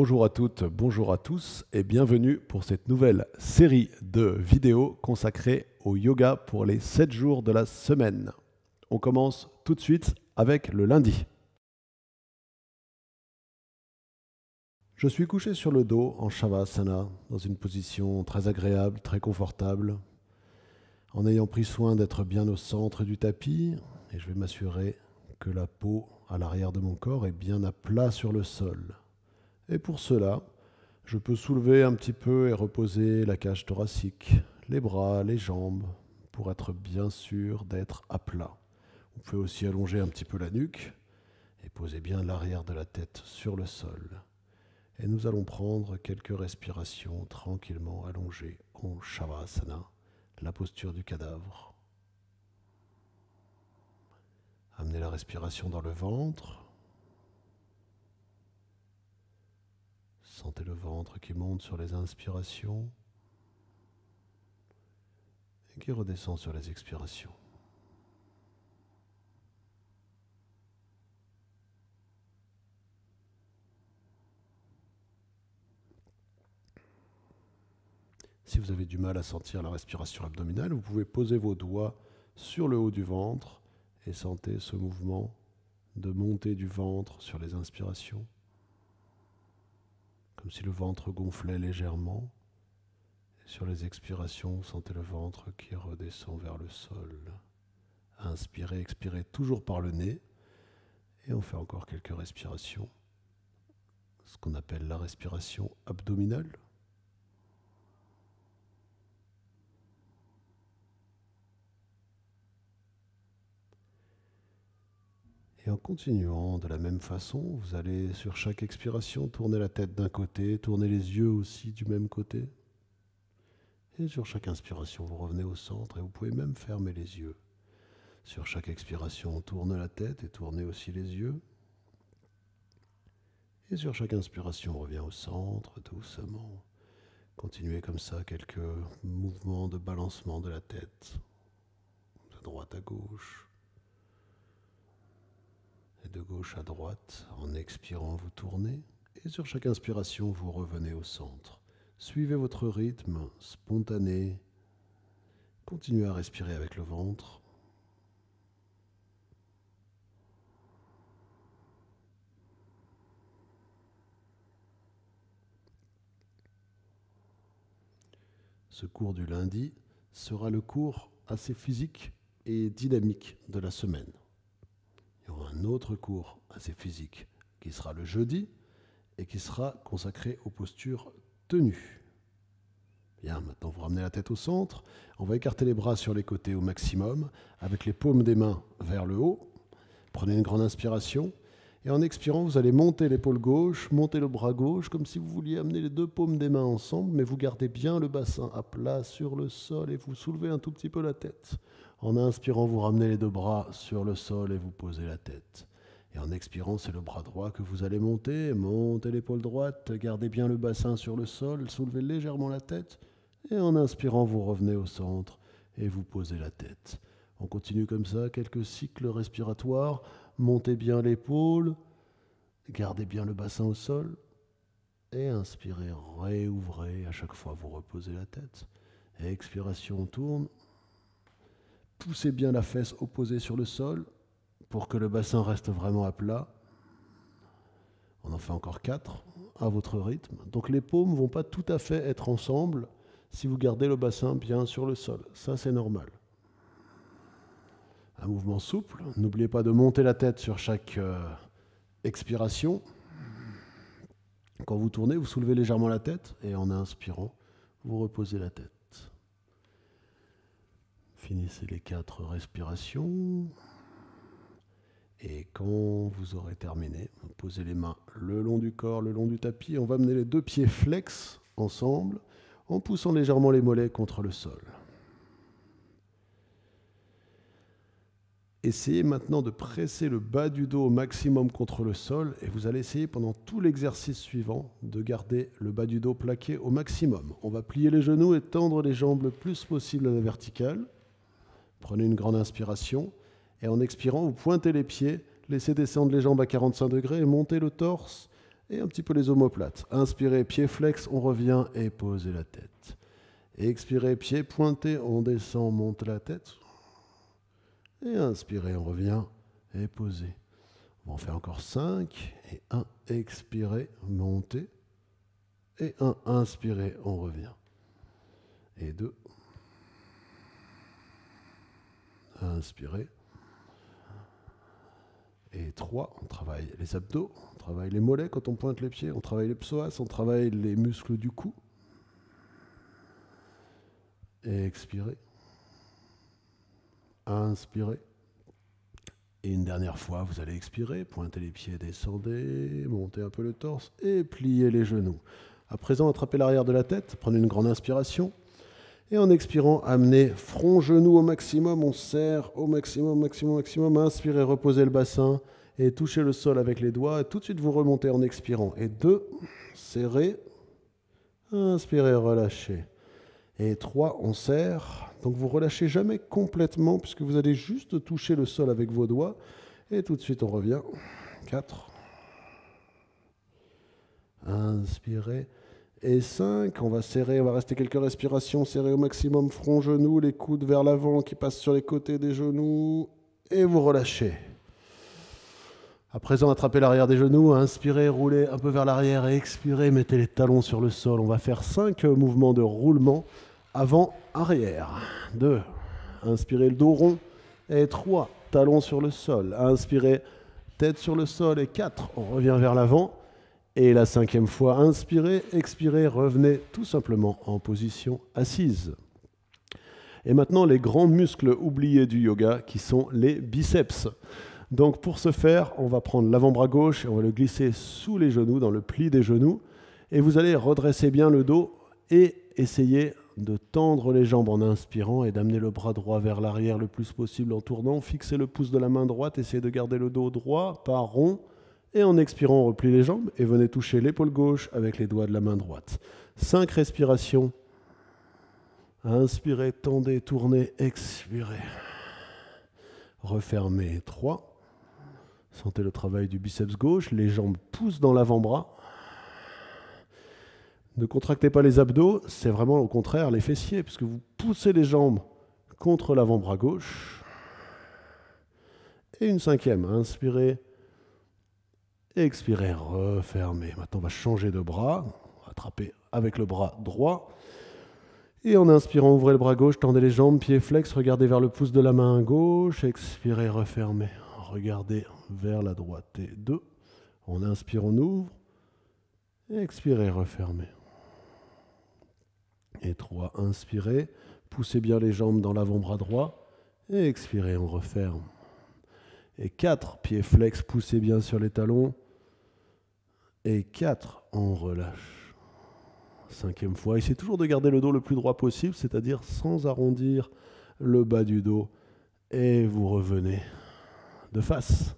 Bonjour à toutes, bonjour à tous et bienvenue pour cette nouvelle série de vidéos consacrées au yoga pour les 7 jours de la semaine. On commence tout de suite avec le lundi. Je suis couché sur le dos en Shavasana, dans une position très agréable, très confortable, en ayant pris soin d'être bien au centre du tapis, et je vais m'assurer que la peau à l'arrière de mon corps est bien à plat sur le sol. Et pour cela, je peux soulever un petit peu et reposer la cage thoracique, les bras, les jambes, pour être bien sûr d'être à plat. Vous pouvez aussi allonger un petit peu la nuque et poser bien l'arrière de la tête sur le sol. Et nous allons prendre quelques respirations tranquillement allongées en Shavasana, la posture du cadavre. Amenez la respiration dans le ventre. Sentez le ventre qui monte sur les inspirations et qui redescend sur les expirations. Si vous avez du mal à sentir la respiration abdominale, vous pouvez poser vos doigts sur le haut du ventre et sentez ce mouvement de montée du ventre sur les inspirations comme si le ventre gonflait légèrement. sur les expirations, sentez le ventre qui redescend vers le sol. Inspirez, expirez toujours par le nez. Et on fait encore quelques respirations. Ce qu'on appelle la respiration abdominale. Et en continuant de la même façon, vous allez sur chaque expiration tourner la tête d'un côté, tourner les yeux aussi du même côté. Et sur chaque inspiration, vous revenez au centre et vous pouvez même fermer les yeux. Sur chaque expiration, on tourne la tête et tournez aussi les yeux. Et sur chaque inspiration, on revient au centre doucement. Continuez comme ça quelques mouvements de balancement de la tête, de droite à gauche. Et de gauche à droite, en expirant, vous tournez. Et sur chaque inspiration, vous revenez au centre. Suivez votre rythme spontané. Continuez à respirer avec le ventre. Ce cours du lundi sera le cours assez physique et dynamique de la semaine un autre cours assez physique qui sera le jeudi et qui sera consacré aux postures tenues. Bien, maintenant vous ramenez la tête au centre, on va écarter les bras sur les côtés au maximum, avec les paumes des mains vers le haut. Prenez une grande inspiration et en expirant, vous allez monter l'épaule gauche, monter le bras gauche, comme si vous vouliez amener les deux paumes des mains ensemble, mais vous gardez bien le bassin à plat sur le sol et vous soulevez un tout petit peu la tête. En inspirant, vous ramenez les deux bras sur le sol et vous posez la tête. Et en expirant, c'est le bras droit que vous allez monter. Montez l'épaule droite, gardez bien le bassin sur le sol, soulevez légèrement la tête. Et en inspirant, vous revenez au centre et vous posez la tête. On continue comme ça quelques cycles respiratoires montez bien l'épaule, gardez bien le bassin au sol, et inspirez, réouvrez, à chaque fois vous reposez la tête. Expiration, tourne. Poussez bien la fesse opposée sur le sol pour que le bassin reste vraiment à plat. On en fait encore quatre à votre rythme. Donc les paumes ne vont pas tout à fait être ensemble si vous gardez le bassin bien sur le sol. Ça, c'est normal un mouvement souple. N'oubliez pas de monter la tête sur chaque euh, expiration. Quand vous tournez, vous soulevez légèrement la tête et en inspirant, vous reposez la tête. Finissez les quatre respirations. Et quand vous aurez terminé, posez les mains le long du corps, le long du tapis. On va mener les deux pieds flex ensemble en poussant légèrement les mollets contre le sol. Essayez maintenant de presser le bas du dos au maximum contre le sol et vous allez essayer pendant tout l'exercice suivant de garder le bas du dos plaqué au maximum. On va plier les genoux et tendre les jambes le plus possible à la verticale. Prenez une grande inspiration et en expirant, vous pointez les pieds, laissez descendre les jambes à 45 degrés et montez le torse et un petit peu les omoplates. Inspirez, pieds flex, on revient et posez la tête. Expirez, pieds pointés, on descend, monte la tête. Et inspirer, on revient. Et poser. On en fait encore 5. Et 1. Expirez, monter, Et 1. Inspirez, on revient. Et 2. Inspirez. Et 3, on travaille les abdos, on travaille les mollets quand on pointe les pieds, on travaille les psoas, on travaille les muscles du cou. Et expirez inspirez. Et une dernière fois, vous allez expirer, pointez les pieds, descendez, montez un peu le torse et pliez les genoux. À présent, attrapez l'arrière de la tête, prenez une grande inspiration. Et en expirant, amenez front, genou au maximum, on serre au maximum, maximum, maximum. Inspirez, reposez le bassin et touchez le sol avec les doigts. Et tout de suite, vous remontez en expirant. Et deux, serrez, inspirez, relâchez. Et trois, on serre, donc vous relâchez jamais complètement puisque vous allez juste toucher le sol avec vos doigts. Et tout de suite on revient. 4. Inspirez. Et 5, on va serrer, on va rester quelques respirations, serrer au maximum front, genou, les coudes vers l'avant qui passent sur les côtés des genoux. Et vous relâchez. À présent, attrapez l'arrière des genoux, inspirez, roulez un peu vers l'arrière et expirez, mettez les talons sur le sol. On va faire 5 mouvements de roulement avant, arrière. 2. Inspirez le dos rond. Et 3. Talons sur le sol. Inspirez, tête sur le sol. Et 4. On revient vers l'avant. Et la cinquième fois, inspirez, expirez, revenez tout simplement en position assise. Et maintenant, les grands muscles oubliés du yoga qui sont les biceps. Donc pour ce faire, on va prendre l'avant-bras gauche et on va le glisser sous les genoux, dans le pli des genoux. Et vous allez redresser bien le dos et essayer de tendre les jambes en inspirant et d'amener le bras droit vers l'arrière le plus possible en tournant. Fixez le pouce de la main droite, essayez de garder le dos droit, pas rond. Et en expirant, repliez les jambes et venez toucher l'épaule gauche avec les doigts de la main droite. Cinq respirations. Inspirez, tendez, tournez, expirez. Refermez trois, Sentez le travail du biceps gauche, les jambes poussent dans l'avant-bras. Ne contractez pas les abdos, c'est vraiment au contraire les fessiers, puisque vous poussez les jambes contre l'avant-bras gauche. Et une cinquième, inspirez, expirez, refermez. Maintenant, on va changer de bras, on attraper avec le bras droit. Et en inspirant, ouvrez le bras gauche, tendez les jambes, pieds flex, regardez vers le pouce de la main gauche, expirez, refermez. Regardez vers la droite et deux. On inspire, on ouvre. Expirez, refermez. Et 3, inspirez, poussez bien les jambes dans l'avant-bras droit. Et expirez, on referme. Et 4, pieds flex, poussez bien sur les talons. Et 4, on relâche. Cinquième fois, essayez toujours de garder le dos le plus droit possible, c'est-à-dire sans arrondir le bas du dos. Et vous revenez de face.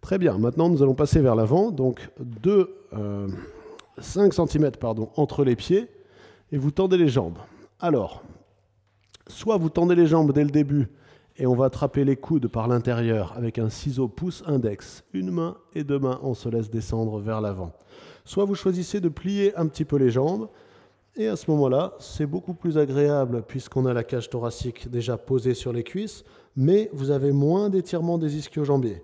Très bien, maintenant nous allons passer vers l'avant. Donc 2, 5 cm pardon, entre les pieds et vous tendez les jambes. Alors, soit vous tendez les jambes dès le début et on va attraper les coudes par l'intérieur avec un ciseau pouce index, une main et deux mains, on se laisse descendre vers l'avant. Soit vous choisissez de plier un petit peu les jambes et à ce moment-là, c'est beaucoup plus agréable puisqu'on a la cage thoracique déjà posée sur les cuisses, mais vous avez moins d'étirement des ischio-jambiers.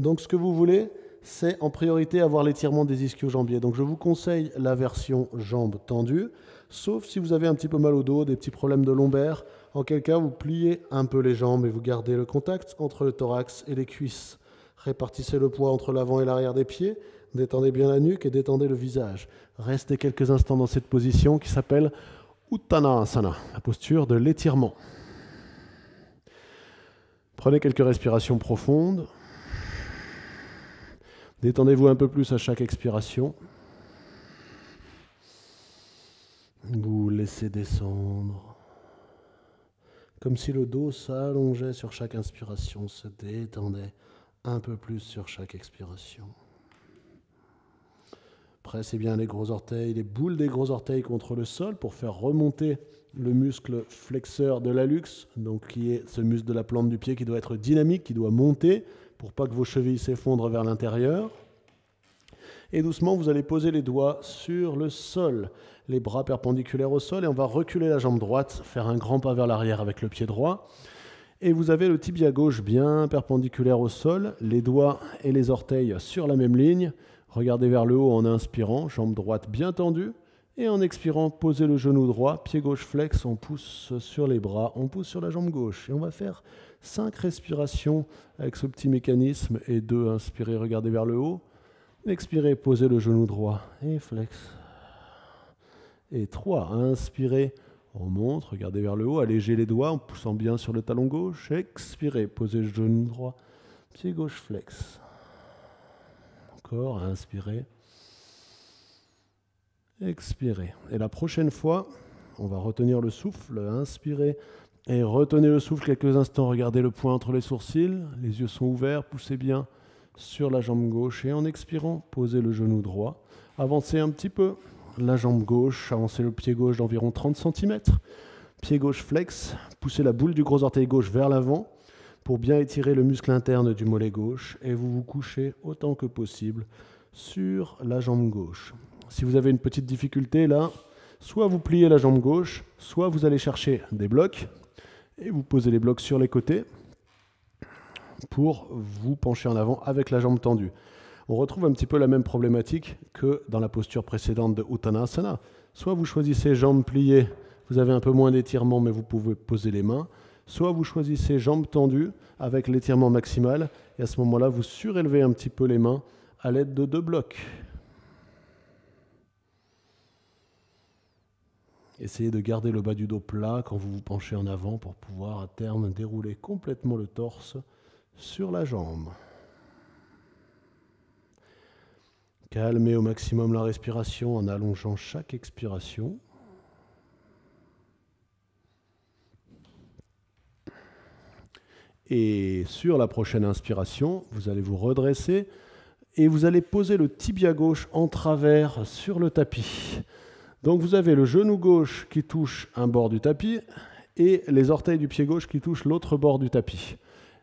Donc ce que vous voulez, c'est en priorité avoir l'étirement des ischio-jambiers. Donc je vous conseille la version jambes tendues sauf si vous avez un petit peu mal au dos, des petits problèmes de lombaire, en quel cas vous pliez un peu les jambes et vous gardez le contact entre le thorax et les cuisses. Répartissez le poids entre l'avant et l'arrière des pieds, détendez bien la nuque et détendez le visage. Restez quelques instants dans cette position qui s'appelle Uttanasana, la posture de l'étirement. Prenez quelques respirations profondes. Détendez-vous un peu plus à chaque expiration. Vous laissez descendre, comme si le dos s'allongeait sur chaque inspiration, se détendait un peu plus sur chaque expiration. Pressez bien les gros orteils, les boules des gros orteils contre le sol pour faire remonter le muscle flexeur de l'allux, donc qui est ce muscle de la plante du pied qui doit être dynamique, qui doit monter pour pas que vos chevilles s'effondrent vers l'intérieur. Et doucement, vous allez poser les doigts sur le sol, les bras perpendiculaires au sol, et on va reculer la jambe droite, faire un grand pas vers l'arrière avec le pied droit. Et vous avez le tibia gauche bien perpendiculaire au sol, les doigts et les orteils sur la même ligne. Regardez vers le haut en inspirant, jambe droite bien tendue. Et en expirant, posez le genou droit, pied gauche flex, on pousse sur les bras, on pousse sur la jambe gauche. Et on va faire 5 respirations avec ce petit mécanisme et 2 inspirer, regardez vers le haut. Expirez, posez le genou droit et flex. Et trois, inspirez, on monte, regardez vers le haut, allégez les doigts en poussant bien sur le talon gauche. Expirez, posez le genou droit, pied gauche flex. Encore, inspirez. Expirez. Et la prochaine fois, on va retenir le souffle, inspirez et retenez le souffle quelques instants. Regardez le point entre les sourcils, les yeux sont ouverts, poussez bien sur la jambe gauche et en expirant, posez le genou droit. Avancez un petit peu la jambe gauche, avancez le pied gauche d'environ 30 cm. Pied gauche flex, poussez la boule du gros orteil gauche vers l'avant pour bien étirer le muscle interne du mollet gauche et vous vous couchez autant que possible sur la jambe gauche. Si vous avez une petite difficulté là, soit vous pliez la jambe gauche, soit vous allez chercher des blocs et vous posez les blocs sur les côtés pour vous pencher en avant avec la jambe tendue. On retrouve un petit peu la même problématique que dans la posture précédente de Uttanasana. Soit vous choisissez jambes pliées, vous avez un peu moins d'étirement mais vous pouvez poser les mains, soit vous choisissez jambes tendues avec l'étirement maximal et à ce moment-là vous surélevez un petit peu les mains à l'aide de deux blocs. Essayez de garder le bas du dos plat quand vous vous penchez en avant pour pouvoir à terme dérouler complètement le torse sur la jambe. Calmez au maximum la respiration en allongeant chaque expiration. Et sur la prochaine inspiration, vous allez vous redresser et vous allez poser le tibia gauche en travers sur le tapis. Donc vous avez le genou gauche qui touche un bord du tapis et les orteils du pied gauche qui touchent l'autre bord du tapis.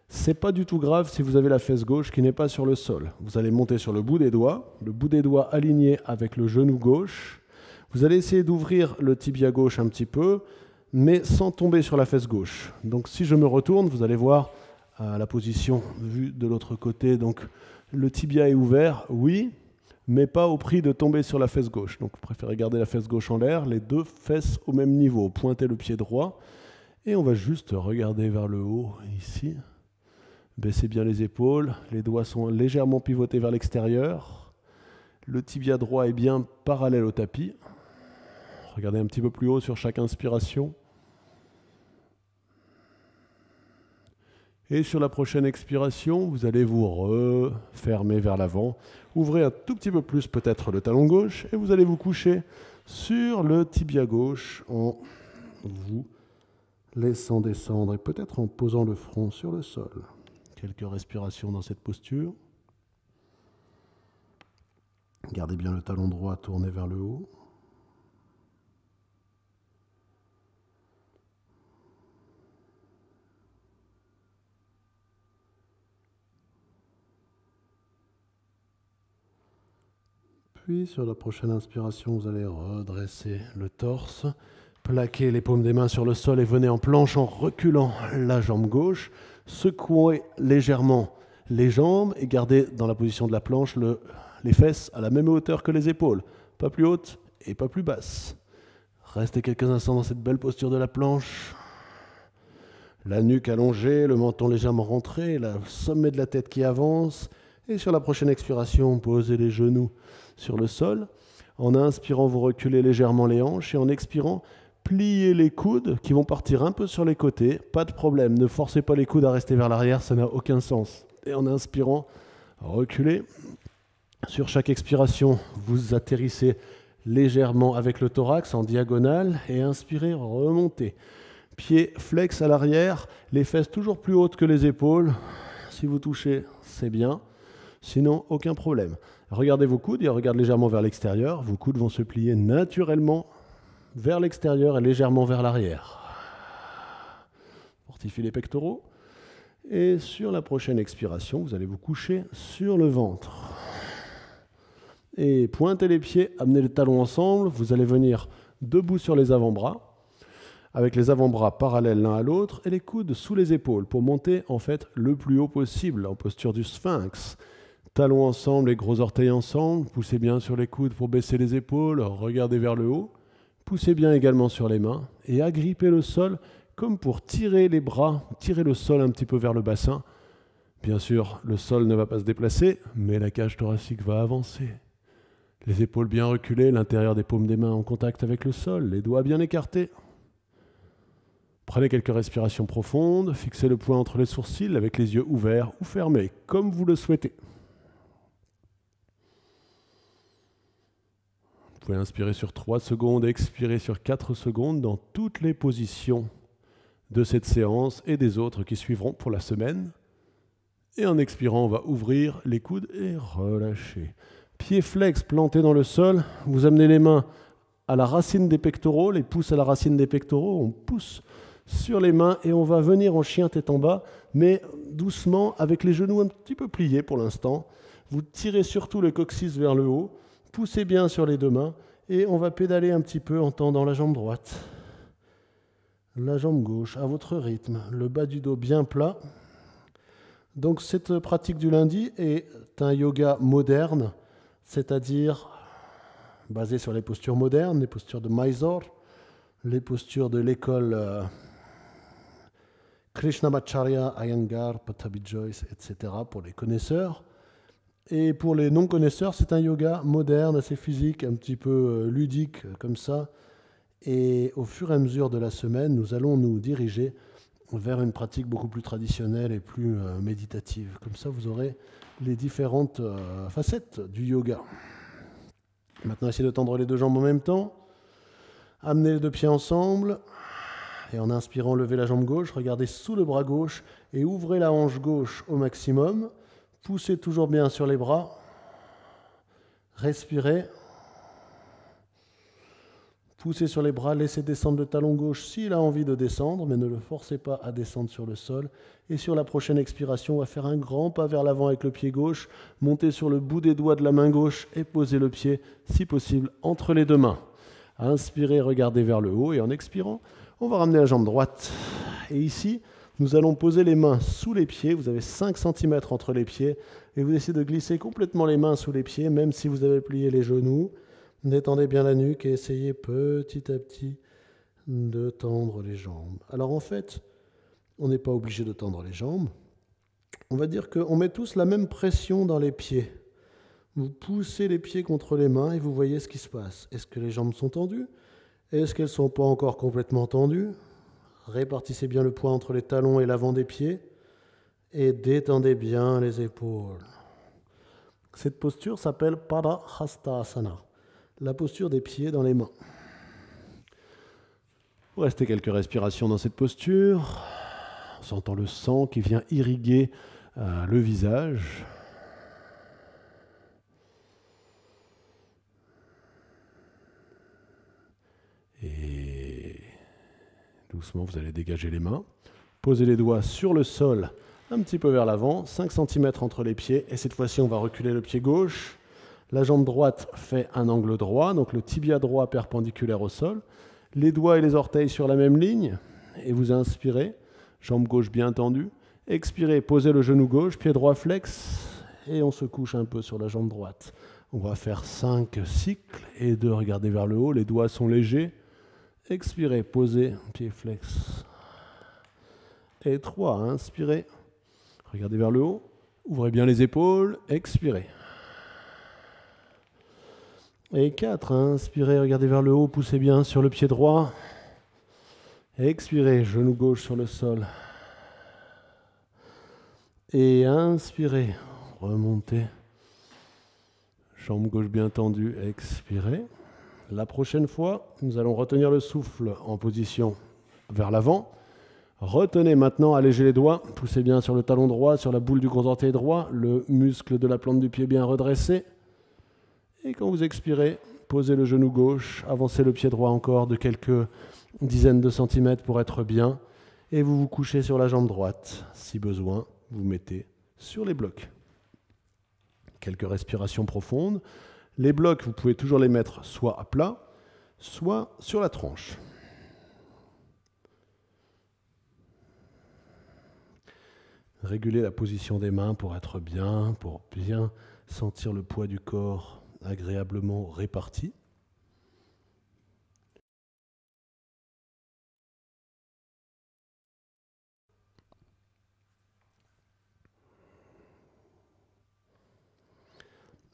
C'est pas du tout grave si vous avez la fesse gauche qui n'est pas sur le sol. Vous allez monter sur le bout des doigts, le bout des doigts aligné avec le genou gauche. Vous allez essayer d'ouvrir le tibia gauche un petit peu, mais sans tomber sur la fesse gauche. Donc si je me retourne, vous allez voir euh, la position vue de l'autre côté. Donc le tibia est ouvert, oui, mais pas au prix de tomber sur la fesse gauche. Donc vous préférez garder la fesse gauche en l'air, les deux fesses au même niveau. Pointez le pied droit et on va juste regarder vers le haut ici. Baissez bien les épaules, les doigts sont légèrement pivotés vers l'extérieur. Le tibia droit est bien parallèle au tapis. Regardez un petit peu plus haut sur chaque inspiration. Et sur la prochaine expiration, vous allez vous refermer vers l'avant. Ouvrez un tout petit peu plus peut-être le talon gauche et vous allez vous coucher sur le tibia gauche en vous laissant descendre et peut-être en posant le front sur le sol quelques respirations dans cette posture. Gardez bien le talon droit tourné vers le haut. Puis sur la prochaine inspiration, vous allez redresser le torse, plaquer les paumes des mains sur le sol et venez en planche en reculant la jambe gauche secouez légèrement les jambes et gardez dans la position de la planche les fesses à la même hauteur que les épaules, pas plus hautes et pas plus basses. Restez quelques instants dans cette belle posture de la planche. La nuque allongée, le menton légèrement rentré, le sommet de la tête qui avance. Et sur la prochaine expiration, posez les genoux sur le sol. En inspirant, vous reculez légèrement les hanches et en expirant, pliez les coudes qui vont partir un peu sur les côtés, pas de problème, ne forcez pas les coudes à rester vers l'arrière, ça n'a aucun sens. Et en inspirant, reculez. Sur chaque expiration, vous atterrissez légèrement avec le thorax en diagonale et inspirez, remontez. Pieds flex à l'arrière, les fesses toujours plus hautes que les épaules. Si vous touchez, c'est bien. Sinon, aucun problème. Regardez vos coudes, et regardez légèrement vers l'extérieur. Vos coudes vont se plier naturellement vers l'extérieur et légèrement vers l'arrière. Fortifiez les pectoraux. Et sur la prochaine expiration, vous allez vous coucher sur le ventre. Et pointez les pieds, amenez les talons ensemble. Vous allez venir debout sur les avant-bras, avec les avant-bras parallèles l'un à l'autre et les coudes sous les épaules pour monter en fait le plus haut possible en posture du sphinx. Talons ensemble, les gros orteils ensemble, poussez bien sur les coudes pour baisser les épaules, regardez vers le haut. Poussez bien également sur les mains et agrippez le sol comme pour tirer les bras, tirer le sol un petit peu vers le bassin. Bien sûr, le sol ne va pas se déplacer, mais la cage thoracique va avancer. Les épaules bien reculées, l'intérieur des paumes des mains en contact avec le sol, les doigts bien écartés. Prenez quelques respirations profondes, fixez le poing entre les sourcils avec les yeux ouverts ou fermés, comme vous le souhaitez. pouvez inspirer sur 3 secondes, expirer sur 4 secondes dans toutes les positions de cette séance et des autres qui suivront pour la semaine. Et en expirant, on va ouvrir les coudes et relâcher. Pieds flex plantés dans le sol, vous amenez les mains à la racine des pectoraux, les pouces à la racine des pectoraux, on pousse sur les mains et on va venir en chien tête en bas, mais doucement avec les genoux un petit peu pliés pour l'instant. Vous tirez surtout le coccyx vers le haut poussez bien sur les deux mains et on va pédaler un petit peu en tendant la jambe droite, la jambe gauche à votre rythme, le bas du dos bien plat. Donc cette pratique du lundi est un yoga moderne, c'est-à-dire basé sur les postures modernes, les postures de Mysore, les postures de l'école euh, Krishnamacharya, Ayangar, Patabi Joyce, etc. pour les connaisseurs. Et pour les non-connaisseurs, c'est un yoga moderne, assez physique, un petit peu euh, ludique euh, comme ça. Et au fur et à mesure de la semaine, nous allons nous diriger vers une pratique beaucoup plus traditionnelle et plus euh, méditative. Comme ça, vous aurez les différentes facettes du yoga. Maintenant, essayez de tendre les deux jambes en même temps. Amenez les deux pieds ensemble. Et en inspirant, levez la jambe gauche, regardez sous le bras gauche et ouvrez la hanche gauche au maximum. Poussez toujours bien sur les bras. Respirez. Poussez sur les bras, laissez descendre le talon gauche s'il a envie de descendre, mais ne le forcez pas à descendre sur le sol. Et sur la prochaine expiration, on va faire un grand pas vers l'avant avec le pied gauche, Montez sur le bout des doigts de la main gauche et posez le pied, si possible, entre les deux mains. Inspirez, regardez vers le haut et en expirant, on va ramener la jambe droite. Et ici, nous allons poser les mains sous les pieds, vous avez 5 cm entre les pieds, et vous essayez de glisser complètement les mains sous les pieds, même si vous avez plié les genoux. Détendez bien la nuque et essayez petit à petit de tendre les jambes. Alors en fait, on n'est pas obligé de tendre les jambes. On va dire qu'on met tous la même pression dans les pieds. Vous poussez les pieds contre les mains et vous voyez ce qui se passe. Est-ce que les jambes sont tendues Est-ce qu'elles ne sont pas encore complètement tendues Répartissez bien le poids entre les talons et l'avant des pieds et détendez bien les épaules. Cette posture s'appelle Padahastasana, la posture des pieds dans les mains. Restez quelques respirations dans cette posture. On sentant le sang qui vient irriguer euh, le visage. Et Doucement, vous allez dégager les mains. Posez les doigts sur le sol, un petit peu vers l'avant, 5 cm entre les pieds. Et cette fois-ci, on va reculer le pied gauche. La jambe droite fait un angle droit, donc le tibia droit perpendiculaire au sol. Les doigts et les orteils sur la même ligne. Et vous inspirez, jambe gauche bien tendue. Expirez, posez le genou gauche, pied droit flex. Et on se couche un peu sur la jambe droite. On va faire 5 cycles et de regardez vers le haut, les doigts sont légers. Expirez, posez, pied flex. Et 3, inspirez. Regardez vers le haut. Ouvrez bien les épaules. Expirez. Et 4, inspirez, regardez vers le haut, poussez bien sur le pied droit. Expirez, genou gauche sur le sol. Et inspirez, remontez. Jambe gauche bien tendue, expirez. La prochaine fois, nous allons retenir le souffle en position vers l'avant. Retenez maintenant, allégez les doigts, poussez bien sur le talon droit, sur la boule du gros orteil droit, le muscle de la plante du pied bien redressé. Et quand vous expirez, posez le genou gauche, avancez le pied droit encore de quelques dizaines de centimètres pour être bien. Et vous vous couchez sur la jambe droite. Si besoin, vous mettez sur les blocs. Quelques respirations profondes. Les blocs, vous pouvez toujours les mettre soit à plat, soit sur la tranche. Réguler la position des mains pour être bien, pour bien sentir le poids du corps agréablement réparti.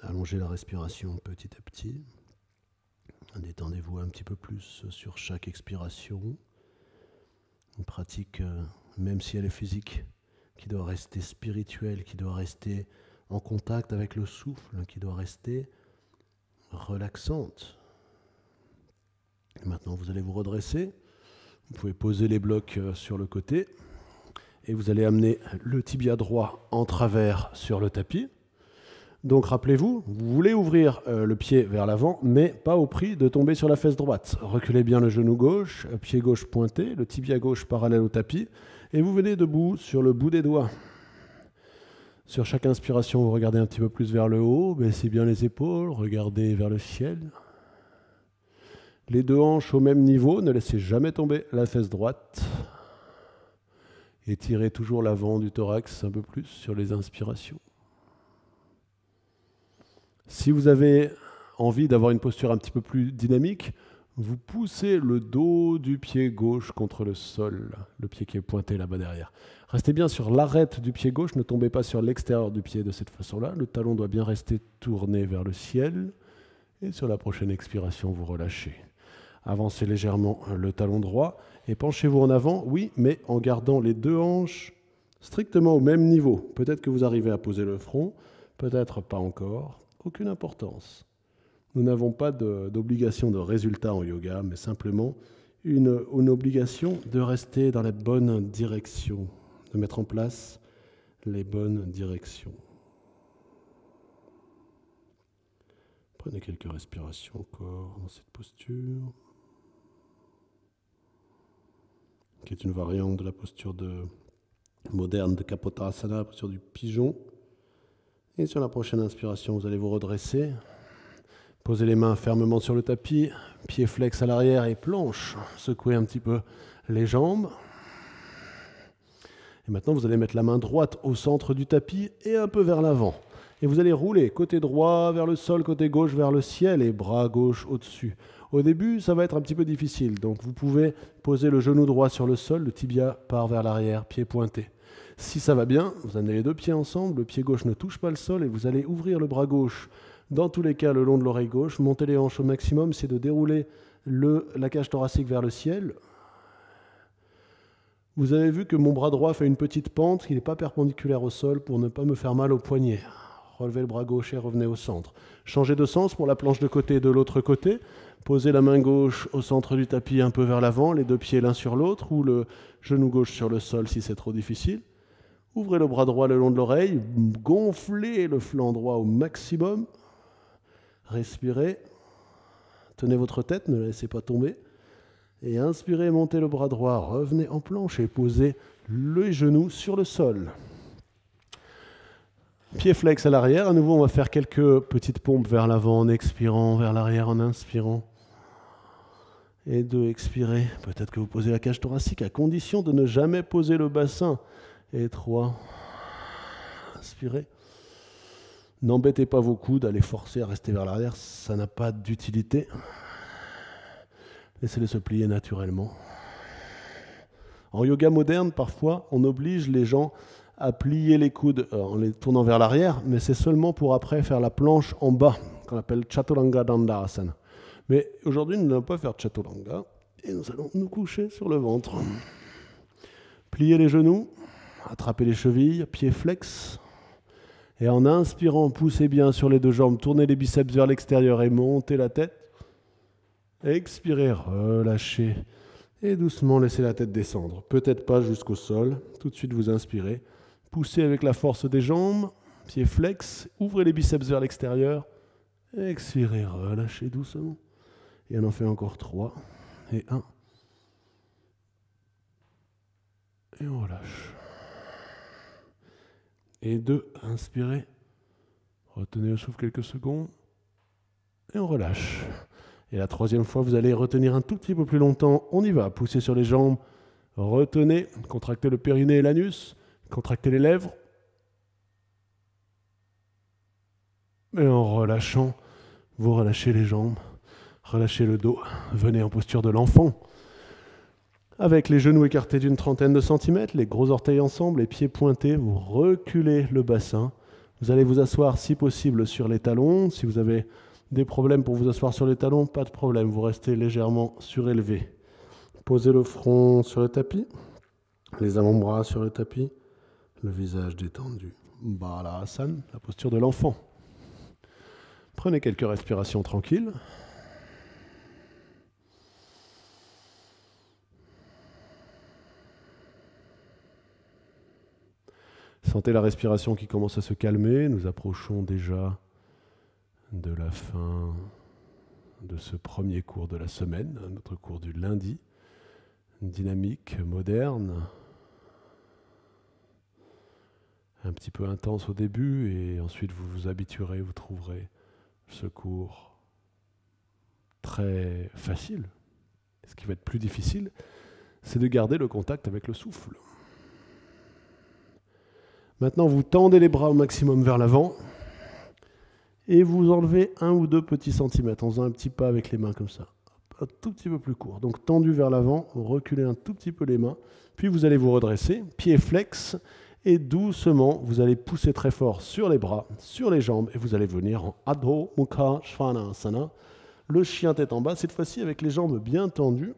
Allongez la respiration petit à petit. Détendez-vous un petit peu plus sur chaque expiration. Une pratique, euh, même si elle est physique, qui doit rester spirituelle, qui doit rester en contact avec le souffle, qui doit rester relaxante. maintenant, vous allez vous redresser. Vous pouvez poser les blocs euh, sur le côté. Et vous allez amener le tibia droit en travers sur le tapis. Donc rappelez-vous, vous voulez ouvrir euh, le pied vers l'avant, mais pas au prix de tomber sur la fesse droite. Reculez bien le genou gauche, euh, pied gauche pointé, le tibia gauche parallèle au tapis, et vous venez debout sur le bout des doigts. Sur chaque inspiration, vous regardez un petit peu plus vers le haut, baissez bien les épaules, regardez vers le ciel. Les deux hanches au même niveau, ne laissez jamais tomber la fesse droite. Étirez toujours l'avant du thorax un peu plus sur les inspirations. Si vous avez envie d'avoir une posture un petit peu plus dynamique, vous poussez le dos du pied gauche contre le sol, le pied qui est pointé là-bas derrière. Restez bien sur l'arête du pied gauche, ne tombez pas sur l'extérieur du pied de cette façon-là. Le talon doit bien rester tourné vers le ciel. Et sur la prochaine expiration, vous relâchez. Avancez légèrement le talon droit et penchez-vous en avant, oui, mais en gardant les deux hanches strictement au même niveau. Peut-être que vous arrivez à poser le front, peut-être pas encore aucune importance. Nous n'avons pas d'obligation de, résultat en yoga, mais simplement une, obligation de rester dans la bonne direction, de mettre en place les bonnes directions. Prenez quelques respirations encore dans cette posture, qui est une variante de la posture de, moderne de Kapotasana, la posture du pigeon. Et sur la prochaine inspiration, vous allez vous redresser. Posez les mains fermement sur le tapis, pieds flex à l'arrière et planche. Secouez un petit peu les jambes. Et maintenant, vous allez mettre la main droite au centre du tapis et un peu vers l'avant. Et vous allez rouler côté droit vers le sol, côté gauche vers le ciel et bras gauche au-dessus. Au début, ça va être un petit peu difficile. Donc, vous pouvez poser le genou droit sur le sol, le tibia part vers l'arrière, pied pointé. Si ça va bien, vous amenez les deux pieds ensemble, le pied gauche ne touche pas le sol et vous allez ouvrir le bras gauche. Dans tous les cas, le long de l'oreille gauche, montez les hanches au maximum, c'est de dérouler la cage thoracique vers le ciel. Vous avez vu que mon bras droit fait une petite pente, il n'est pas perpendiculaire au sol pour ne pas me faire mal au poignet. Relevez le bras gauche et revenez au centre. Changez de sens pour la planche de côté de l'autre côté. Posez la main gauche au centre du tapis un peu vers l'avant, les deux pieds l'un sur l'autre ou le genou gauche sur le sol si c'est trop difficile. Ouvrez le bras droit le long de l'oreille, gonflez le flanc droit au maximum, respirez, tenez votre tête, ne la laissez pas tomber, et inspirez, montez le bras droit, revenez en planche et posez le genou sur le sol. Pied flex à l'arrière, à nouveau on va faire quelques petites pompes vers l'avant en expirant, vers l'arrière en inspirant. Et de expirer. Peut-être que vous posez la cage thoracique à condition de ne jamais poser le bassin et trois. Inspirez. N'embêtez pas vos coudes à les forcer à rester vers l'arrière, ça n'a pas d'utilité. Laissez-les se plier naturellement. En yoga moderne, parfois, on oblige les gens à plier les coudes euh, en les tournant vers l'arrière, mais c'est seulement pour après faire la planche en bas, qu'on appelle Chaturanga Dandasana. Mais aujourd'hui, nous n'allons pas faire Chaturanga et nous allons nous coucher sur le ventre. Pliez les genoux attrapez les chevilles, pieds flex. Et en inspirant, poussez bien sur les deux jambes, tournez les biceps vers l'extérieur et montez la tête. Expirez, relâchez. Et doucement, laissez la tête descendre. Peut-être pas jusqu'au sol. Tout de suite, vous inspirez. Poussez avec la force des jambes, pieds flex. Ouvrez les biceps vers l'extérieur. Expirez, relâchez doucement. Et on en fait encore 3 et 1. Et on relâche et deux, Inspirez. Retenez le souffle quelques secondes. Et on relâche. Et la troisième fois, vous allez retenir un tout petit peu plus longtemps. On y va. Poussez sur les jambes. Retenez. Contractez le périnée et l'anus. Contractez les lèvres. Et en relâchant, vous relâchez les jambes. Relâchez le dos. Venez en posture de l'enfant. Avec les genoux écartés d'une trentaine de centimètres, les gros orteils ensemble, les pieds pointés, vous reculez le bassin. Vous allez vous asseoir si possible sur les talons. Si vous avez des problèmes pour vous asseoir sur les talons, pas de problème, vous restez légèrement surélevé. Posez le front sur le tapis, les avant-bras sur le tapis, le visage détendu. Balasana, la posture de l'enfant. Prenez quelques respirations tranquilles. Sentez la respiration qui commence à se calmer. Nous approchons déjà de la fin de ce premier cours de la semaine, notre cours du lundi. Dynamique, moderne, un petit peu intense au début et ensuite vous vous habituerez, vous trouverez ce cours très facile. Ce qui va être plus difficile, c'est de garder le contact avec le souffle. Maintenant, vous tendez les bras au maximum vers l'avant et vous enlevez un ou deux petits centimètres en faisant un petit pas avec les mains comme ça. Un tout petit peu plus court. Donc tendu vers l'avant, reculez un tout petit peu les mains, puis vous allez vous redresser, pieds flex, et doucement, vous allez pousser très fort sur les bras, sur les jambes, et vous allez venir en Adho Mukha sana. le chien tête en bas, cette fois-ci avec les jambes bien tendues.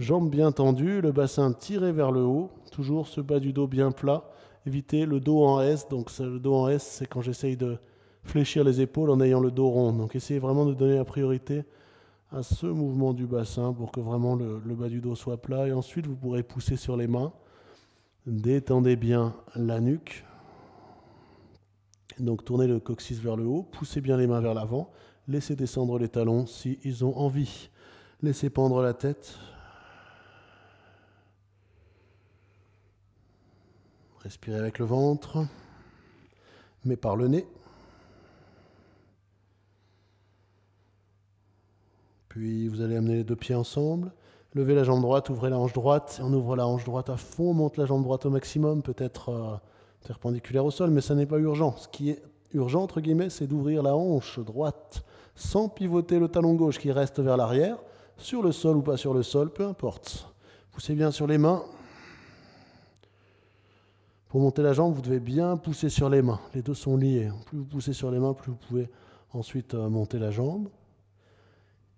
Jambes bien tendues, le bassin tiré vers le haut, toujours ce bas du dos bien plat. Évitez le dos en S. Donc le dos en S, c'est quand j'essaye de fléchir les épaules en ayant le dos rond. Donc essayez vraiment de donner la priorité à ce mouvement du bassin pour que vraiment le, bas du dos soit plat. Et ensuite, vous pourrez pousser sur les mains. Détendez bien la nuque. Donc tournez le coccyx vers le haut, poussez bien les mains vers l'avant, laissez descendre les talons si ont envie. Laissez pendre la tête, Respirez avec le ventre, mais par le nez. Puis vous allez amener les deux pieds ensemble. Levez la jambe droite, ouvrez la hanche droite. On ouvre la hanche droite à fond, on monte la jambe droite au maximum, peut-être euh, perpendiculaire au sol, mais ça n'est pas urgent. Ce qui est urgent, entre guillemets, c'est d'ouvrir la hanche droite sans pivoter le talon gauche qui reste vers l'arrière, sur le sol ou pas sur le sol, peu importe. Poussez bien sur les mains. Pour monter la jambe, vous devez bien pousser sur les mains. Les deux sont liés. Plus vous poussez sur les mains, plus vous pouvez ensuite euh, monter la jambe.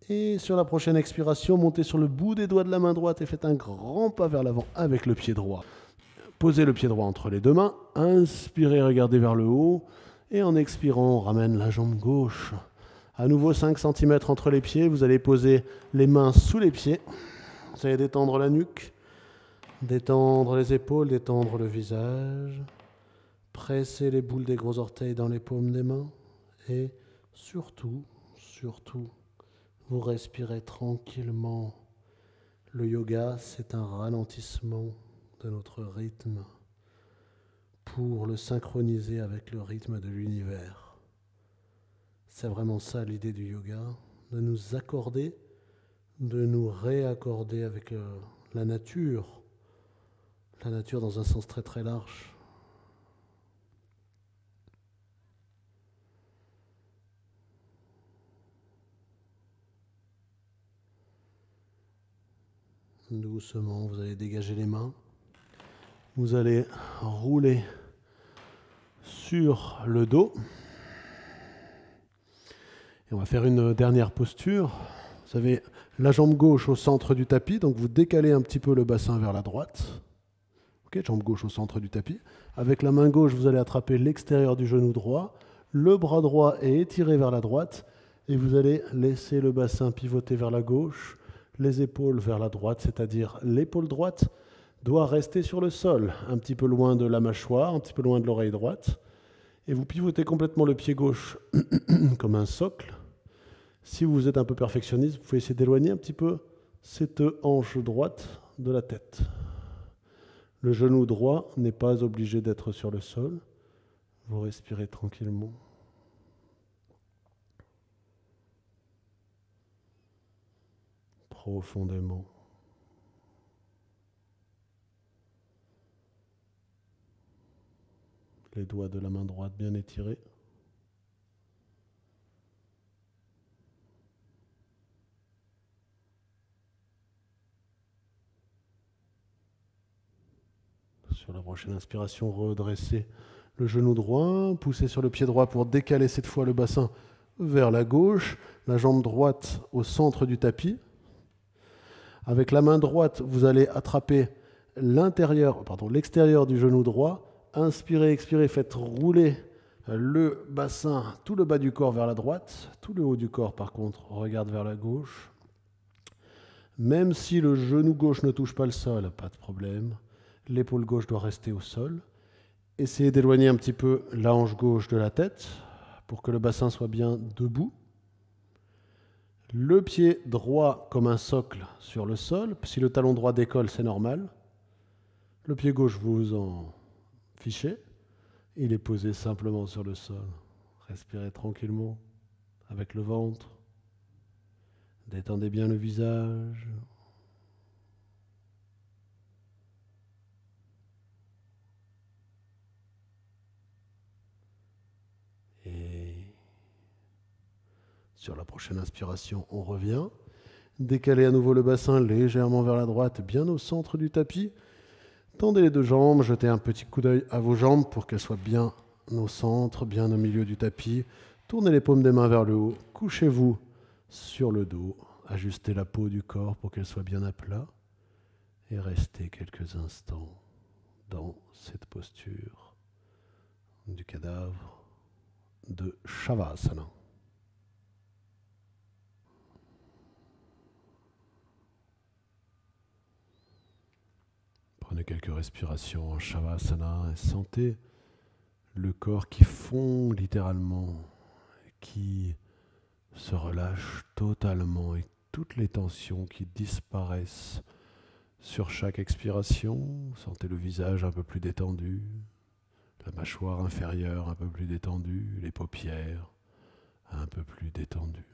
Et sur la prochaine expiration, montez sur le bout des doigts de la main droite et faites un grand pas vers l'avant avec le pied droit. Posez le pied droit entre les deux mains, inspirez, regardez vers le haut, et en expirant, on ramène la jambe gauche. À nouveau 5 cm entre les pieds, vous allez poser les mains sous les pieds, vous allez détendre la nuque, Détendre les épaules, détendre le visage. Pressez les boules des gros orteils dans les paumes des mains. Et surtout, surtout, vous respirez tranquillement. Le yoga, c'est un ralentissement de notre rythme pour le synchroniser avec le rythme de l'univers. C'est vraiment ça l'idée du yoga, de nous accorder, de nous réaccorder avec euh, la nature la nature dans un sens très très large. Doucement, vous allez dégager les mains. Vous allez rouler sur le dos. Et on va faire une dernière posture. Vous avez la jambe gauche au centre du tapis, donc vous décalez un petit peu le bassin vers la droite. Okay, jambe gauche au centre du tapis. Avec la main gauche, vous allez attraper l'extérieur du genou droit. Le bras droit est étiré vers la droite. Et vous allez laisser le bassin pivoter vers la gauche, les épaules vers la droite, c'est-à-dire l'épaule droite doit rester sur le sol, un petit peu loin de la mâchoire, un petit peu loin de l'oreille droite. Et vous pivotez complètement le pied gauche comme un socle. Si vous êtes un peu perfectionniste, vous pouvez essayer d'éloigner un petit peu cette hanche droite de la tête. Le genou droit n'est pas obligé d'être sur le sol. Vous respirez tranquillement. Profondément. Les doigts de la main droite bien étirés. sur la prochaine inspiration, redressez le genou droit, pousser sur le pied droit pour décaler cette fois le bassin vers la gauche, la jambe droite au centre du tapis. Avec la main droite, vous allez attraper l'intérieur, pardon, l'extérieur du genou droit. Inspirez, expirez, faites rouler le bassin, tout le bas du corps vers la droite, tout le haut du corps par contre regarde vers la gauche. Même si le genou gauche ne touche pas le sol, pas de problème l'épaule gauche doit rester au sol. Essayez d'éloigner un petit peu la hanche gauche de la tête pour que le bassin soit bien debout. Le pied droit comme un socle sur le sol. Si le talon droit décolle, c'est normal. Le pied gauche, vous en fichez. Il est posé simplement sur le sol. Respirez tranquillement avec le ventre. Détendez bien le visage, Sur la prochaine inspiration, on revient. Décalez à nouveau le bassin légèrement vers la droite, bien au centre du tapis. Tendez les deux jambes, jetez un petit coup d'œil à vos jambes pour qu'elles soient bien au centre, bien au milieu du tapis. Tournez les paumes des mains vers le haut, couchez-vous sur le dos, ajustez la peau du corps pour qu'elle soit bien à plat et restez quelques instants dans cette posture du cadavre de Shavasana. Prenez quelques respirations en Shavasana et sentez le corps qui fond littéralement, qui se relâche totalement et toutes les tensions qui disparaissent sur chaque expiration. Sentez le visage un peu plus détendu, la mâchoire inférieure un peu plus détendue, les paupières un peu plus détendues.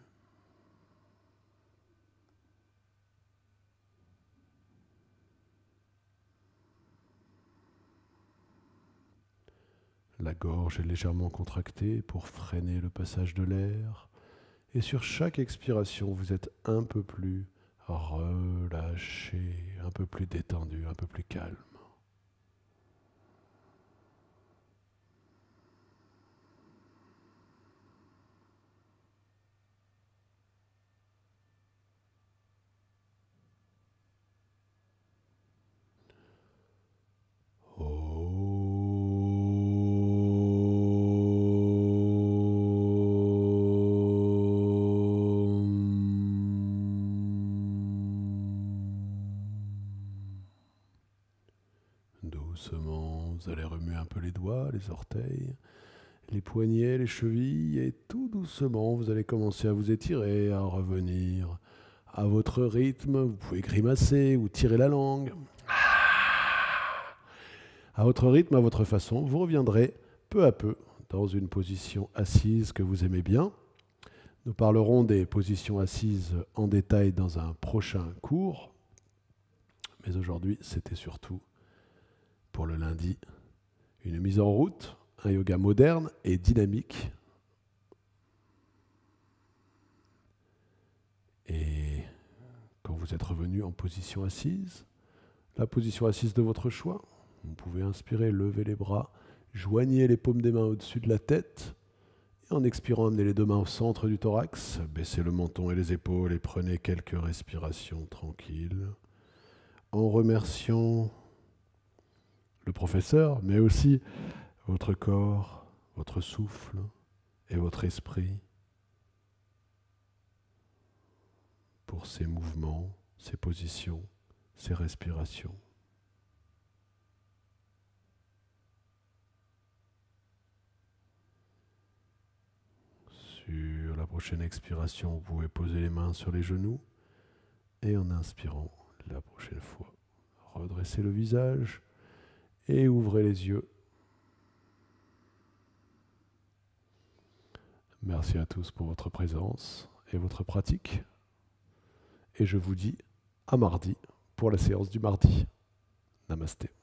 La gorge est légèrement contractée pour freiner le passage de l'air. Et sur chaque expiration, vous êtes un peu plus relâché, un peu plus détendu, un peu plus calme. Remuez un peu les doigts, les orteils, les poignets, les chevilles, et tout doucement, vous allez commencer à vous étirer, à revenir à votre rythme. Vous pouvez grimacer ou tirer la langue. À votre rythme, à votre façon, vous reviendrez peu à peu dans une position assise que vous aimez bien. Nous parlerons des positions assises en détail dans un prochain cours. Mais aujourd'hui, c'était surtout pour le lundi une mise en route, un yoga moderne et dynamique. Et quand vous êtes revenu en position assise, la position assise de votre choix, vous pouvez inspirer, lever les bras, joignez les paumes des mains au-dessus de la tête. Et en expirant, amenez les deux mains au centre du thorax, baissez le menton et les épaules et prenez quelques respirations tranquilles. En remerciant le professeur, mais aussi votre corps, votre souffle et votre esprit pour ces mouvements, ces positions, ces respirations. Sur la prochaine expiration, vous pouvez poser les mains sur les genoux et en inspirant la prochaine fois, Redressez le visage et ouvrez les yeux. Merci à tous pour votre présence et votre pratique. Et je vous dis à mardi pour la séance du mardi. Namasté.